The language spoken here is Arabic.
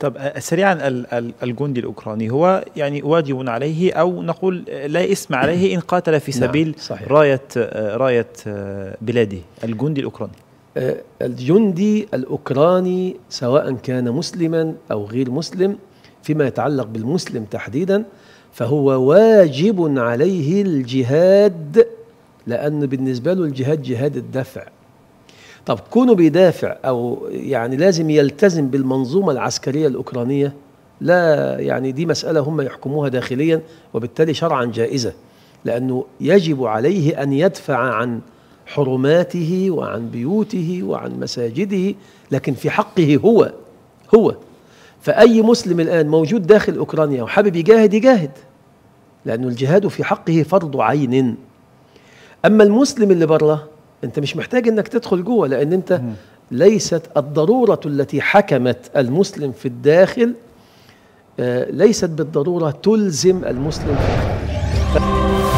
طب سريعا الجندي الاوكراني هو يعني واجب عليه او نقول لا اسم عليه ان قاتل في نعم، سبيل نعم صحيح. رايه رايه بلاده الجندي الاوكراني الجندي الاوكراني سواء كان مسلما او غير مسلم فيما يتعلق بالمسلم تحديدا فهو واجب عليه الجهاد لان بالنسبة له الجهاد جهاد الدفع طب كونه بيدافع او يعني لازم يلتزم بالمنظومه العسكريه الاوكرانيه لا يعني دي مساله هم يحكموها داخليا وبالتالي شرعا جائزه لانه يجب عليه ان يدفع عن حرماته وعن بيوته وعن مساجده لكن في حقه هو هو فأي مسلم الآن موجود داخل أوكرانيا وحابب يجاهد يجاهد لانه الجهاد في حقه فرض عين أما المسلم اللي بره انت مش محتاج انك تدخل جوه لان انت ليست الضروره التي حكمت المسلم في الداخل آه، ليست بالضروره تلزم المسلم في الخارج